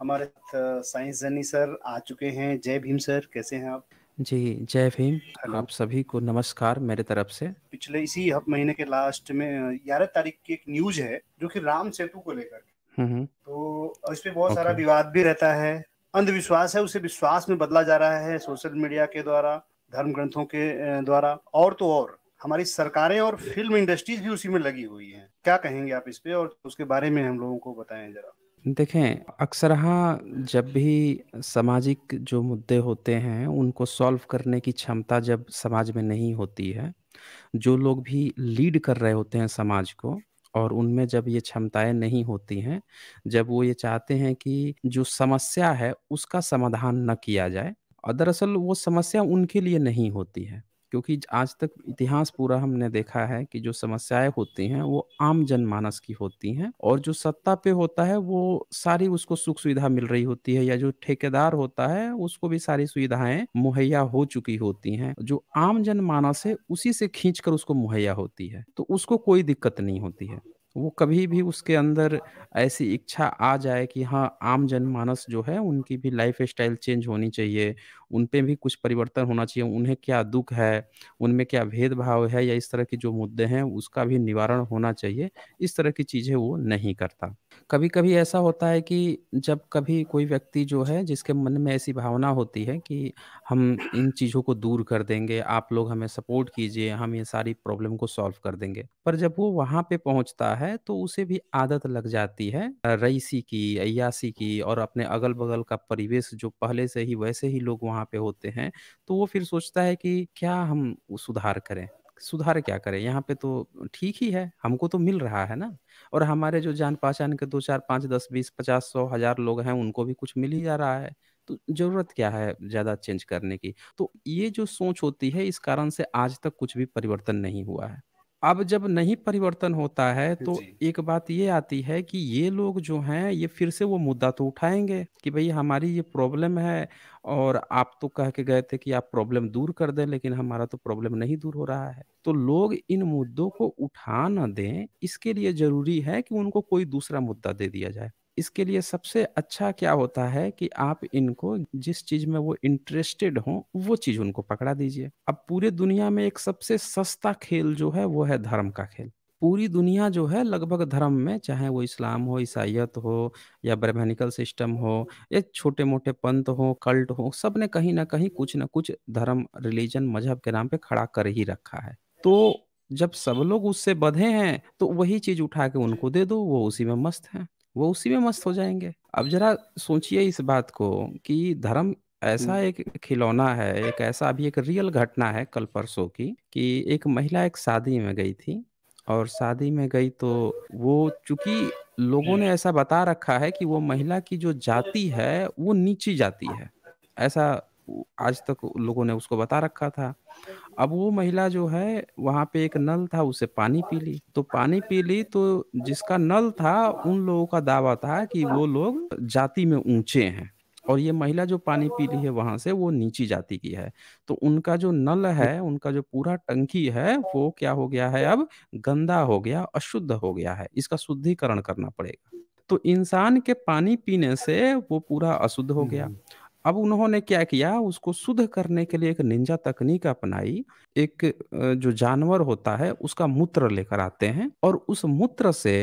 हमारे साइंस जनी सर आ चुके हैं जय भीम सर कैसे हैं आप जी जय भीम आप सभी को नमस्कार मेरे तरफ से पिछले इसी हफ महीने के लास्ट में ग्यारह तारीख की एक न्यूज है जो कि राम सेतु को लेकर हम्म, हम्म। तो इस पे बहुत सारा विवाद भी रहता है अंधविश्वास है उसे विश्वास में बदला जा रहा है सोशल मीडिया के द्वारा धर्म ग्रंथों के द्वारा और तो और हमारी सरकारें और फिल्म इंडस्ट्रीज भी उसी में लगी हुई है क्या कहेंगे आप इस पे और उसके बारे में हम लोगों को बताएं जरा देखें, अक्सरहा जब भी सामाजिक जो मुद्दे होते हैं, उनको सॉल्व करने की क्षमता जब समाज में नहीं होती है, जो लोग भी लीड कर रहे होते हैं समाज को और उनमें जब ये क्षमताएँ नहीं होती हैं, जब वो ये चाहते हैं कि जो समस्या है, उसका समाधान न किया जाए और दरअसल वो समस्या उनके लिए नहीं होती है। क्योंकि आज तक इतिहास पूरा हमने देखा है कि जो समस्याएं होती हैं वो आम जनमानस की होती हैं और जो सत्ता पे होता है वो सारी उसको सुख सुविधा मिल रही होती है या जो ठेकेदार होता है उसको भी सारी सुविधाएं मुहैया हो चुकी होती हैं जो आम जनमानस है उसी से खींच कर उसको मुहैया होती है तो उसको कोई दिक्कत नहीं होती है वो कभी भी उसके अंदर ऐसी इच्छा आ जाए कि हाँ, आम जनमानस जो है उनकी भी लाइफ स्टाइल चेंज होनी चाहिए, उन पे भी कुछ परिवर्तन होना चाहिए, उन्हें क्या दुख है, उनमें क्या भेदभाव है या इस तरह के जो मुद्दे हैं उसका भी निवारण होना चाहिए, इस तरह की चीज़ें वो नहीं करता। कभी-कभी ऐसा होता है कि जब कभी कोई व्यक्ति जो है जिसके मन में ऐसी भावना होती है कि हम इन चीज़ों को दूर कर देंगे, आप लोग हमें सपोर्ट कीजिए, हम ये सारी प्रॉब्लम को सॉल्व कर देंगे। पर जब वो वहाँ पे पहुँचता है तो उसे भी आदत लग जाती है रईसी की अयासी की और अपने अगल बगल का परिवेश जो पहले से ही वैसे ही लोग वहाँ पे होते हैं तो वो फिर सोचता है कि क्या हम सुधार करें सुधार क्या करें यहाँ पे तो ठीक ही है हमको तो मिल रहा है ना और हमारे जो जान पहचान के दो चार पाँच दस बीस पचास सौ हजार लोग हैं उनको भी कुछ मिल ही जा रहा है तो जरूरत क्या है ज्यादा चेंज करने की तो ये जो सोच होती है इस कारण से आज तक कुछ भी परिवर्तन नहीं हुआ है अब जब नहीं परिवर्तन होता है हाँ तो जी। एक बात ये आती है कि ये लोग जो हैं ये फिर से वो मुद्दा तो उठाएंगे कि भाई हमारी ये प्रॉब्लम है और आप तो कह के गए थे कि आप प्रॉब्लम दूर कर दें लेकिन हमारा तो प्रॉब्लम नहीं दूर हो रहा है। तो लोग इन मुद्दों को उठा ना दें इसके लिए ज़रूरी है कि उनको कोई दूसरा मुद्दा दे दिया जाए। इसके लिए सबसे अच्छा क्या होता है कि आप इनको जिस चीज में वो इंटरेस्टेड हो वो चीज उनको पकड़ा दीजिए अब पूरे दुनिया में एक सबसे सस्ता खेल जो है वो है धर्म का खेल पूरी दुनिया जो है लगभग धर्म में चाहे वो इस्लाम हो ईसाइत हो या ब्रह्मनिकल सिस्टम हो या छोटे मोटे पंत हो कल्ट हो सब ने कहीं ना कहीं कुछ ना कुछ धर्म रिलीजन मजहब के नाम पे खड़ा कर ही रखा है तो जब सब लोग उससे बधे हैं तो वही चीज उठा के उनको दे दो वो उसी में मस्त हैं वो उसी में मस्त हो जाएंगे अब जरा सोचिए इस बात को कि धर्म ऐसा हम्म। एक खिलौना है एक ऐसा अभी एक रियल घटना है कल परसों की कि एक महिला एक शादी में गई थी और शादी में गई तो वो चूंकि लोगों ने हम्म। ऐसा बता रखा है कि वो महिला की जो जाति है वो नीची जाति है ऐसा आज तक लोगों ने उसको बता रखा था अब वो महिला जो है वहाँ पे एक नल था उसे पानी पी ली तो पानी पी ली तो जिसका नल था उन लोगों का दावा था कि वो लोग जाति में ऊंचे हैं और ये महिला जो पानी पी ली है वहां से वो नीची जाति की है तो उनका जो नल है उनका जो पूरा टंकी है वो क्या हो गया है अब गंदा हो गया अशुद्ध हो गया है इसका शुद्धिकरण करना पड़ेगा तो इंसान के पानी पीने से वो पूरा अशुद्ध हो गया हम्म। अब उन्होंने क्या किया उसको शुद्ध करने के लिए एक निंजा तकनीक अपनाई एक जो जानवर होता है उसका मूत्र लेकर आते हैं और उस मूत्र से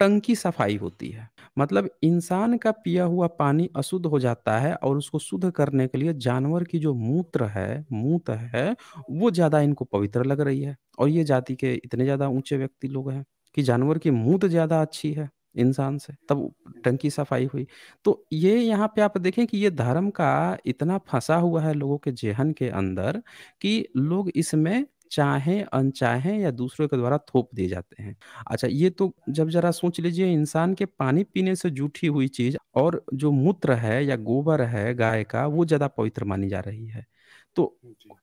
टंकी सफाई होती है मतलब इंसान का पिया हुआ पानी अशुद्ध हो जाता है और उसको शुद्ध करने के लिए जानवर की जो मूत्र है मूत है वो ज्यादा इनको पवित्र लग रही है और ये जाति के इतने ज्यादा ऊंचे व्यक्ति लोग हैं कि जानवर की मूत ज्यादा अच्छी है इंसान से तब टंकी सफाई हुई तो ये यहाँ पे आप देखें कि ये धर्म का इतना फंसा हुआ है लोगों के जेहन के अंदर कि लोग इसमें चाहे अनचाहे या दूसरों के द्वारा थोप दिए जाते हैं अच्छा ये तो जब जरा सोच लीजिए इंसान के पानी पीने से जूठी हुई चीज और जो मूत्र है या गोबर है गाय का वो ज्यादा पवित्र मानी जा रही है तो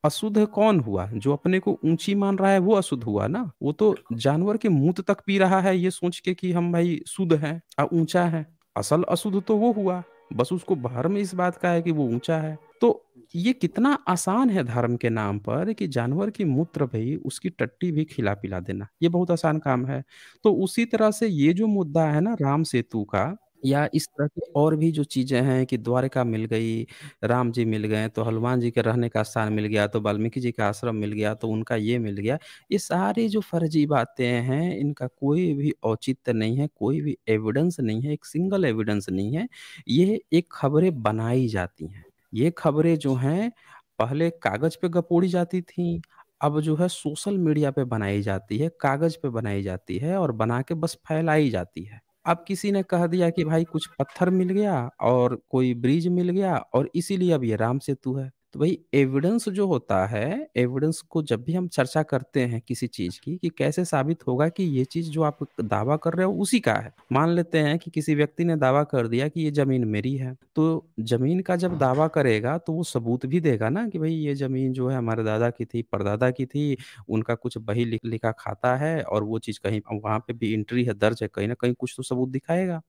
अशुद्ध कौन हुआ जो अपने को ऊंची मान रहा है वो अशुद्ध हुआ ना वो तो जानवर के मुंह तक पी रहा है ये सोच के कि हम भाई शुद्ध हैं ऊंचा है असल अशुद्ध तो वो हुआ बस उसको बाहर में इस बात का है कि वो ऊंचा है तो ये कितना आसान है धर्म के नाम पर कि जानवर की मूत्र भी उसकी टट्टी भी खिला पिला देना ये बहुत आसान काम है तो उसी तरह से ये जो मुद्दा है ना राम सेतु का या इस तरह की और भी जो चीज़ें हैं कि द्वारका मिल गई, राम जी मिल गए, तो हनुमान जी के रहने का स्थान मिल गया, तो वाल्मीकि जी का आश्रम मिल गया, तो उनका ये मिल गया। ये सारी जो फर्ज़ी बातें हैं, इनका कोई भी औचित्य नहीं है, कोई भी एविडेंस नहीं है, एक सिंगल एविडेंस नहीं है। ये एक खबरें बनाई जाती हैं। ये खबरें जो हैं, पहले कागज़ पे गपोड़ी जाती थीं, अब जो है सोशल मीडिया पे बनाई जाती है, कागज़ पे बनाई जाती है और बना के बस फैलाई जाती है। अब किसी ने कह दिया कि भाई कुछ पत्थर मिल गया और कोई ब्रिज मिल गया और इसीलिए अब ये राम सेतु है। तो भाई एविडेंस जो होता है एविडेंस को जब भी हम चर्चा करते हैं किसी चीज की कि कैसे साबित होगा कि ये चीज जो आप दावा कर रहे हो उसी का है मान लेते हैं कि किसी व्यक्ति ने दावा कर दिया कि ये जमीन मेरी है तो जमीन का जब हाँ। दावा करेगा तो वो सबूत भी देगा ना कि भाई ये जमीन जो है हमारे दादा की थी परदादा की थी उनका कुछ बही लिख लिखा खाता है और वो चीज कहीं वहां पे भी एंट्री है दर्ज है कहीं ना कहीं कुछ तो सबूत दिखाएगा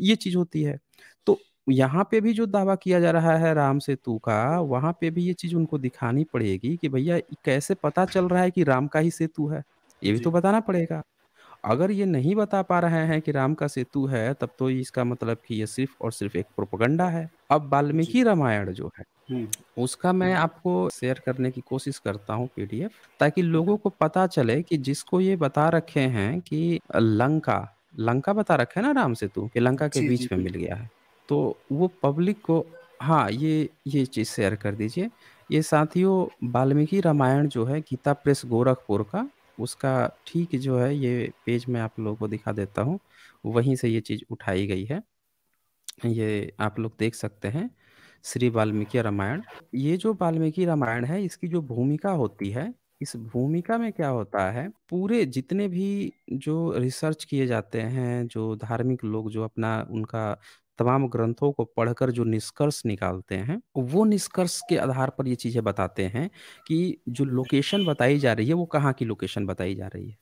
ये चीज होती है तो यहाँ पे भी जो दावा किया जा रहा है राम सेतु का वहाँ पे भी ये चीज उनको दिखानी पड़ेगी कि भैया कैसे पता चल रहा है कि राम का ही सेतु है ये भी तो बताना पड़ेगा अगर ये नहीं बता पा रहे हैं कि राम का सेतु है तब तो इसका मतलब कि ये सिर्फ और सिर्फ एक प्रोपगंडा है अब वाल्मीकि रामायण जो है उसका मैं आपको शेयर करने की कोशिश करता हूँ पीडीएफ ताकि लोगों को पता चले कि जिसको ये बता रखे हैं कि लंका लंका बता रखे है ना राम सेतु कि लंका के बीच में मिल गया है तो वो पब्लिक को हाँ, ये ये चीज़ शेयर कर दीजिए। ये साथियों वाल्मीकि रामायण जो है गीता प्रेस गोरखपुर का, उसका ठीक जो है ये पेज मैं आप लोगों को दिखा देता हूँ। वहीं से ये चीज़ उठाई गई है। ये आप लोग देख सकते हैं श्री वाल्मीकि रामायण। ये जो वाल्मीकि रामायण है इसकी जो भूमिका होती है इस भूमिका में क्या होता है पूरे जितने भी जो रिसर्च किए जाते हैं जो धार्मिक लोग जो अपना उनका तमाम ग्रंथों को पढ़कर जो निष्कर्ष निकालते हैं वो निष्कर्ष के आधार पर ये चीजें बताते हैं कि जो लोकेशन बताई जा रही है वो कहाँ की लोकेशन बताई जा रही है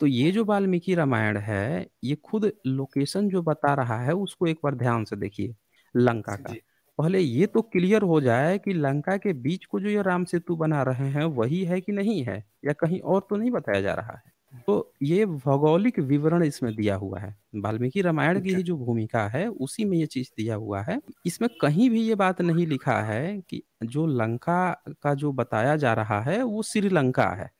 तो ये जो वाल्मीकि रामायण है ये खुद लोकेशन जो बता रहा है उसको एक बार ध्यान से देखिए लंका का जी पहले ये तो क्लियर हो जाए कि लंका के बीच को जो ये राम सेतु बना रहे हैं वही है कि नहीं है या कहीं और तो नहीं बताया जा रहा है तो ये भौगोलिक विवरण इसमें दिया हुआ है वाल्मीकि रामायण की अच्छा। जो भूमिका है उसी में ये चीज दिया हुआ है इसमें कहीं भी ये बात नहीं लिखा है कि जो लंका का जो बताया जा रहा है वो श्रीलंका है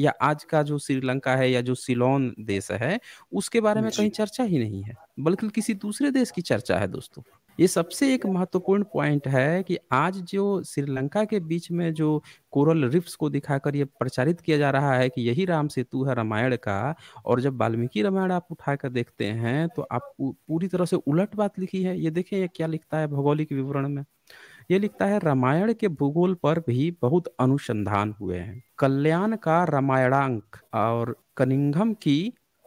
या आज का जो श्रीलंका है या जो सिलोन देश है उसके बारे में कहीं चर्चा ही नहीं है बल्कि किसी दूसरे देश की चर्चा है दोस्तों ये सबसे एक महत्वपूर्ण पॉइंट है कि आज जो श्रीलंका के बीच में जो कोरल रिफ्स को दिखाकर ये प्रचारित किया जा रहा है कि यही राम सेतु है रामायण का और जब वाल्मीकि रामायण आप उठाकर देखते हैं तो आप पूरी तरह से उलट बात लिखी है ये देखें ये क्या लिखता है भौगोलिक विवरण में ये लिखता है रामायण के भूगोल पर भी बहुत अनुसंधान हुए हैं कल्याण का रामायणांक और कनिंगम की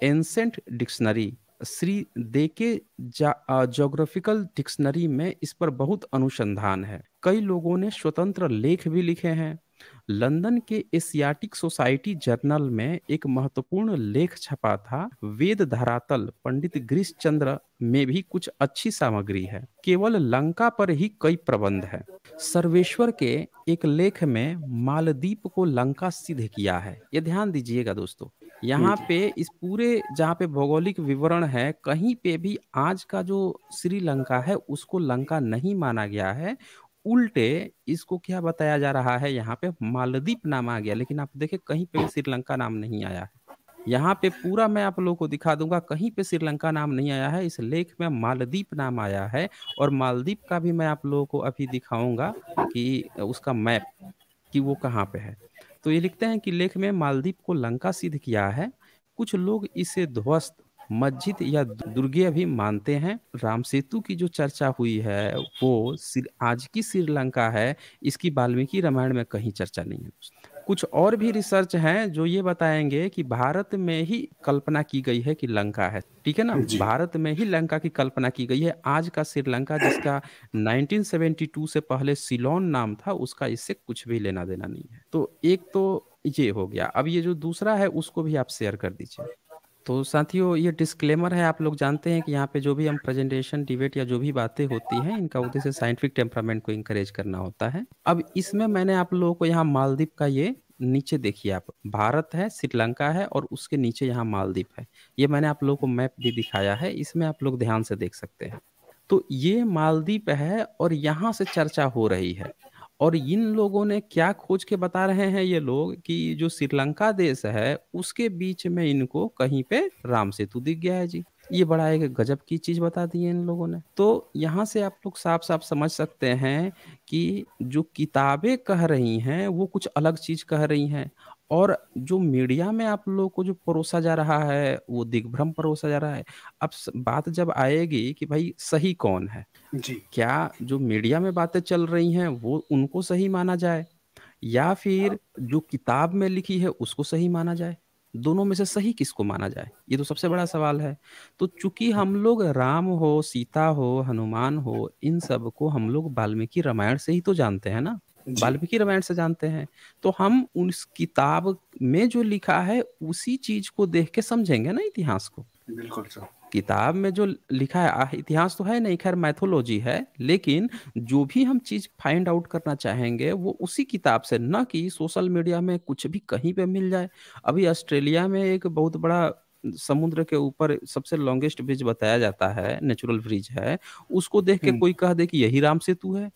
एंसेंट डिक्शनरी श्री दे के जोग्राफिकल डिक्शनरी में इस पर बहुत अनुसंधान है कई लोगों ने स्वतंत्र लेख भी लिखे हैं लंदन के एशियाटिक सोसाइटी जर्नल में एक महत्वपूर्ण लेख छपा था वेद धरातल पंडित ग्रीश चंद्र में भी कुछ अच्छी सामग्री है केवल लंका पर ही कई प्रबंध है सर्वेश्वर के एक लेख में मालदीप को लंका सिद्ध किया है ये ध्यान दीजिएगा दोस्तों यहाँ पे इस पूरे जहाँ पे भौगोलिक विवरण है कहीं पे भी आज का जो श्रीलंका है उसको लंका नहीं माना गया है उल्टे इसको क्या बताया जा रहा है यहाँ पे मालदीप नाम आ गया लेकिन आप देखे कहीं पे भी श्रीलंका नाम नहीं आया है यहाँ पे पूरा मैं आप लोगों को दिखा दूंगा कहीं पे श्रीलंका नाम नहीं आया है इस लेख में मालदीप नाम आया है और मालदीप का भी मैं आप लोगों को अभी दिखाऊंगा कि उसका मैप कि वो कहाँ पे है तो ये लिखते हैं कि लेख में मालदीप को लंका सिद्ध किया है कुछ लोग इसे ध्वस्त मस्जिद या दुर्गे भी मानते हैं राम सेतु की जो चर्चा हुई है वो आज की श्रीलंका है इसकी वाल्मीकि रामायण में कहीं चर्चा नहीं है कुछ और भी रिसर्च हैं जो ये बताएंगे कि भारत में ही कल्पना की गई है कि लंका है ठीक है ना भारत में ही लंका की कल्पना की गई है आज का श्रीलंका जिसका 1972 से पहले सिलोन नाम था उसका इससे कुछ भी लेना देना नहीं है तो एक तो ये हो गया अब ये जो दूसरा है उसको भी आप शेयर कर दीजिए तो साथियों ये डिस्क्लेमर है आप लोग जानते हैं कि यहाँ पे जो भी हम प्रेजेंटेशन डिबेट या जो भी बातें होती हैं इनका उद्देश्य साइंटिफिक टेम्परामेंट को इंकरेज करना होता है अब इसमें मैंने आप लोगों को यहाँ मालदीप का ये नीचे देखिए आप भारत है श्रीलंका है और उसके नीचे यहाँ मालदीप है ये मैंने आप लोगों को मैप भी दिखाया है इसमें आप लोग ध्यान से देख सकते हैं तो ये मालदीप है और यहाँ से चर्चा हो रही है और इन लोगों ने क्या खोज के बता रहे हैं ये लोग कि जो श्रीलंका देश है उसके बीच में इनको कहीं पे राम सेतु दिख गया है जी ये बड़ा एक गजब की चीज बता दी है इन लोगों ने तो यहाँ से आप लोग साफ साफ समझ सकते हैं कि जो किताबें कह रही हैं वो कुछ अलग चीज कह रही हैं और जो मीडिया में आप लोगों को जो परोसा जा रहा है वो दिग्भ्रम परोसा जा रहा है अब बात जब आएगी कि भाई सही कौन है जी क्या जो मीडिया में बातें चल रही हैं वो उनको सही माना जाए या फिर जो किताब में लिखी है उसको सही माना जाए दोनों में से सही किसको माना जाए ये तो सबसे बड़ा सवाल है तो चूंकि हम लोग राम हो सीता हो हनुमान हो इन सब को हम लोग वाल्मीकि रामायण से ही तो जानते हैं ना वाल्मीकि रामायण से जानते हैं तो हम उस किताब में जो लिखा है उसी चीज को देख के समझेंगे ना इतिहास को बिल्कुल किताब में जो लिखा है इतिहास तो है नहीं खैर मैथोलॉजी है लेकिन जो भी हम चीज फाइंड आउट करना चाहेंगे वो उसी किताब से न कि सोशल मीडिया में कुछ भी कहीं पे मिल जाए अभी ऑस्ट्रेलिया में एक बहुत बड़ा समुद्र के ऊपर सबसे लॉन्गेस्ट ब्रिज बताया जाता है नेचुरल ब्रिज है उसको देख के हम्म। कोई कह दे कि यही राम सेतु है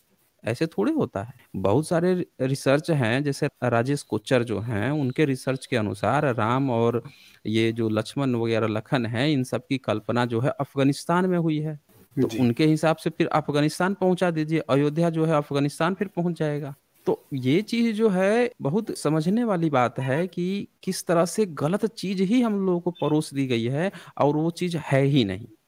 ऐसे थोड़े होता है बहुत सारे रिसर्च हैं जैसे राजेश कोचर जो हैं उनके रिसर्च के अनुसार राम और ये जो लक्ष्मण वगैरह लखन है इन सब की कल्पना जो है अफगानिस्तान में हुई है तो उनके हिसाब से फिर अफगानिस्तान पहुंचा दीजिए अयोध्या जो है अफगानिस्तान फिर पहुंच जाएगा तो ये चीज जो है बहुत समझने वाली बात है कि किस तरह से गलत चीज ही हम लोगों को परोस दी गई है और वो चीज है ही नहीं